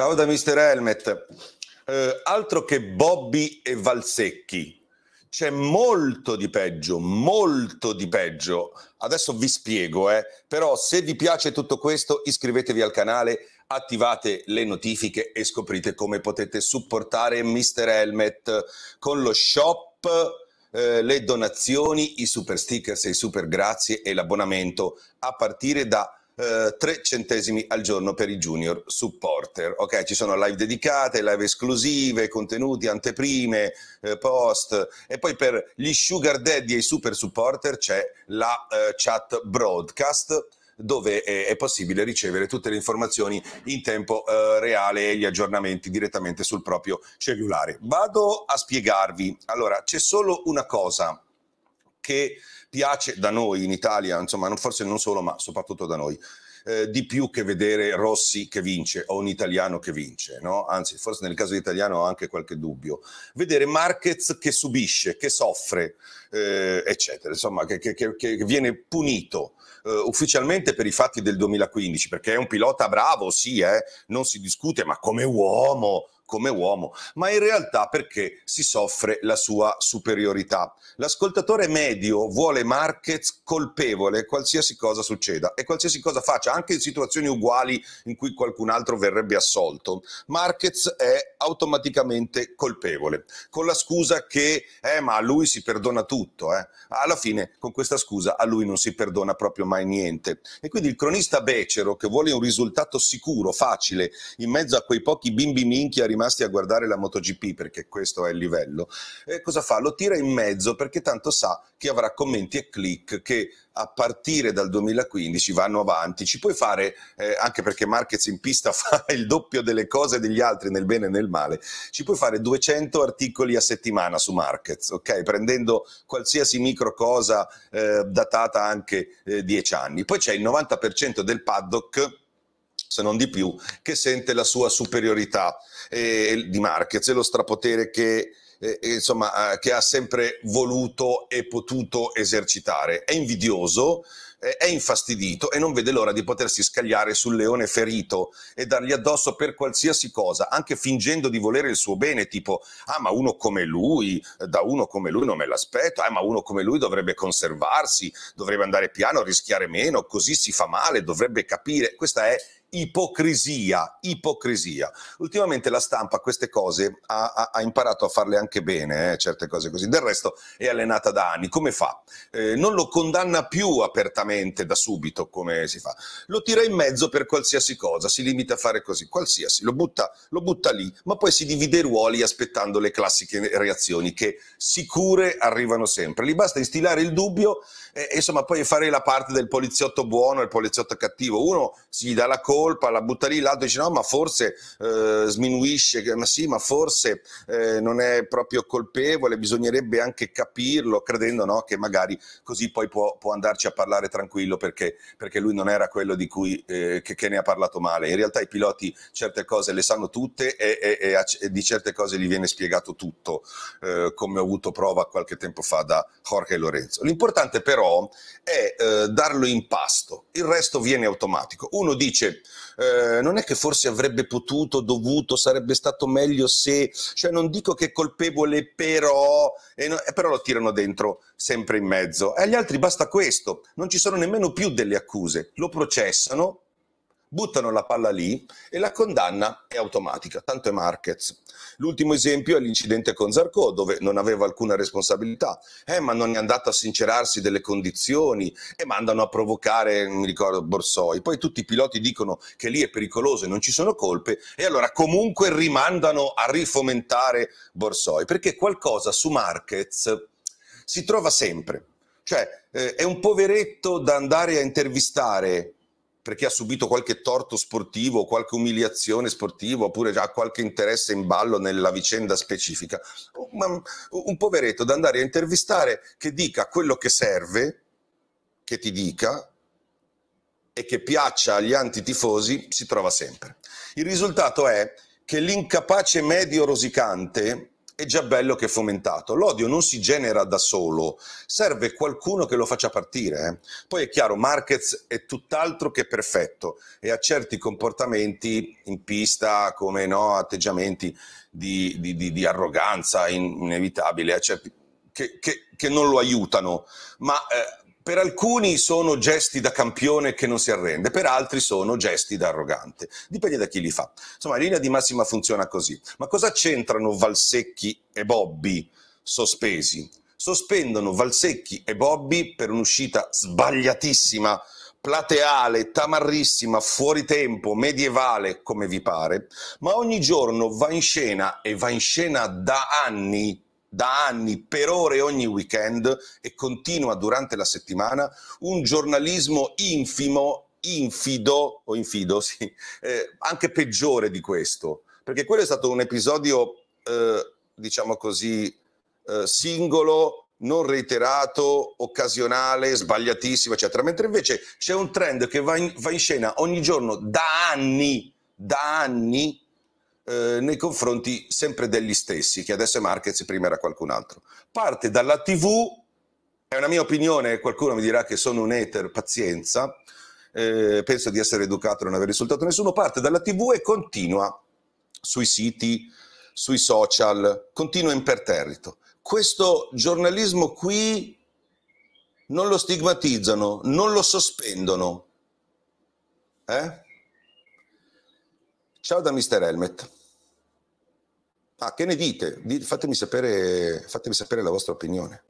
Ciao da Mister Helmet. Eh, altro che Bobby e Valsecchi. C'è molto di peggio, molto di peggio. Adesso vi spiego, eh. però se vi piace tutto questo iscrivetevi al canale, attivate le notifiche e scoprite come potete supportare Mister Helmet con lo shop. Eh, le donazioni, i super stickers, e i super grazie e l'abbonamento a partire da 3 eh, centesimi al giorno per i junior supporter. Ok, ci sono live dedicate, live esclusive, contenuti, anteprime, eh, post e poi per gli sugar daddy e i super supporter c'è la eh, chat broadcast dove è, possibile ricevere tutte le informazioni in tempo eh, reale e gli aggiornamenti direttamente sul proprio cellulare. Vado a spiegarvi. Allora, c'è solo una cosa che piace da noi in Italia, insomma, forse non solo, ma soprattutto da noi. Eh, di più che vedere Rossi che vince o un italiano che vince, no? anzi forse nel caso italiano ho anche qualche dubbio, vedere Marquez che subisce, che soffre, eh, eccetera, insomma che, che, che viene punito eh, ufficialmente per i fatti del 2015, perché è un pilota bravo, sì, eh, non si discute, ma come uomo come uomo, ma in realtà perché si soffre la sua superiorità. L'ascoltatore medio vuole Marquez colpevole qualsiasi cosa succeda e qualsiasi cosa faccia, anche in situazioni uguali in cui qualcun altro verrebbe assolto. Marquez è automaticamente colpevole, con la scusa che, eh, ma a lui si perdona tutto. Eh. Alla fine, con questa scusa, a lui non si perdona proprio mai niente. E quindi il cronista becero, che vuole un risultato sicuro, facile, in mezzo a quei pochi bimbi minchia rimasti rimasti a guardare la MotoGP perché questo è il livello, eh, cosa fa? Lo tira in mezzo perché tanto sa che avrà commenti e click che a partire dal 2015 vanno avanti. Ci puoi fare, eh, anche perché Marquez in pista fa il doppio delle cose degli altri nel bene e nel male, ci puoi fare 200 articoli a settimana su Marquez, ok? Prendendo qualsiasi micro cosa eh, datata anche eh, anni. Poi c'è il 90% del paddock se non di più, che sente la sua superiorità eh, di Marquez e lo strapotere che, eh, insomma, eh, che ha sempre voluto e potuto esercitare. È invidioso, è infastidito e non vede l'ora di potersi scagliare sul leone ferito e dargli addosso per qualsiasi cosa, anche fingendo di volere il suo bene, tipo, ah ma uno come lui, da uno come lui non me l'aspetto, ah ma uno come lui dovrebbe conservarsi, dovrebbe andare piano, rischiare meno, così si fa male, dovrebbe capire. Questa è ipocrisia, ipocrisia. Ultimamente la stampa queste cose ha, ha, ha imparato a farle anche bene, eh, certe cose così, del resto è allenata da anni, come fa? Eh, non lo condanna più apertamente da subito come si fa, lo tira in mezzo per qualsiasi cosa, si limita a fare così, qualsiasi, lo butta, lo butta lì, ma poi si divide i ruoli aspettando le classiche reazioni che sicure arrivano sempre, gli basta instillare il dubbio e eh, insomma poi fare la parte del poliziotto buono e il poliziotto cattivo, uno si dà la colpa, colpa, la butta lì, l'altro dice no, ma forse eh, sminuisce, ma sì, ma forse eh, non è proprio colpevole, bisognerebbe anche capirlo, credendo no, che magari così poi può, può andarci a parlare tranquillo perché, perché, lui non era quello di cui, eh, che, che, ne ha parlato male. In realtà i piloti certe cose le sanno tutte e, e, e, a, e di certe cose gli viene spiegato tutto, eh, come ho avuto prova qualche tempo fa da Jorge Lorenzo. L'importante però è eh, darlo in pasto, il resto viene automatico. Uno dice eh, non è che forse avrebbe potuto, dovuto, sarebbe stato meglio se, cioè non dico che è colpevole però, e no, e eh, però lo tirano dentro sempre in mezzo. E agli altri basta questo, non ci sono nemmeno più delle accuse, lo processano buttano la palla lì e la condanna è automatica, tanto è Marquez. L'ultimo esempio è l'incidente con Zarco, dove non aveva alcuna responsabilità, eh, ma non è andato a sincerarsi delle condizioni e mandano a provocare, mi ricordo, Borsoi. Poi tutti i piloti dicono che lì è pericoloso e non ci sono colpe e allora comunque rimandano a rifomentare Borsoi, perché qualcosa su Marquez si trova sempre. Cioè, eh, è un poveretto da andare a intervistare perché ha subito qualche torto sportivo, qualche umiliazione sportiva, oppure ha qualche interesse in ballo nella vicenda specifica. Un, un poveretto da andare a intervistare che dica quello che serve, che ti dica, e che piaccia agli antitifosi, si trova sempre. Il risultato è che l'incapace medio rosicante è già bello che fomentato. L'odio non si genera da solo, serve qualcuno che lo faccia partire. Eh. Poi è chiaro, Marquez è tutt'altro che perfetto e ha certi comportamenti in pista, come no, atteggiamenti di, di, di, di arroganza in, inevitabile, certi, che, che, che, non lo aiutano. Ma eh, per alcuni sono gesti da campione che non si arrende, per altri sono gesti da arrogante. Dipende da chi li fa. Insomma, in linea di massima funziona così. Ma cosa c'entrano Valsecchi e Bobby sospesi? Sospendono Valsecchi e Bobby per un'uscita sbagliatissima plateale, tamarrissima, fuori tempo, medievale, come vi pare, ma ogni giorno va in scena e va in scena da anni da anni, per ore ogni weekend e continua durante la settimana, un giornalismo infimo, infido, o infido, sì, eh, anche peggiore di questo, perché quello è stato un episodio, eh, diciamo così, eh, singolo, non reiterato, occasionale, sbagliatissimo, eccetera, mentre invece c'è un trend che va in, va in scena ogni giorno da anni, da anni, eh, nei confronti sempre degli stessi, che adesso è Marquez e prima era qualcun altro. Parte dalla TV, è una mia opinione, qualcuno mi dirà che sono un hater, pazienza, eh, penso di essere educato e non aver risultato nessuno, parte dalla TV e continua sui siti, sui social, continua imperterrito. Questo giornalismo qui non lo stigmatizzano, non lo sospendono. Eh? Ciao da Mr. Helmet. Ah, che ne dite? Fatemi sapere, fatemi sapere la vostra opinione.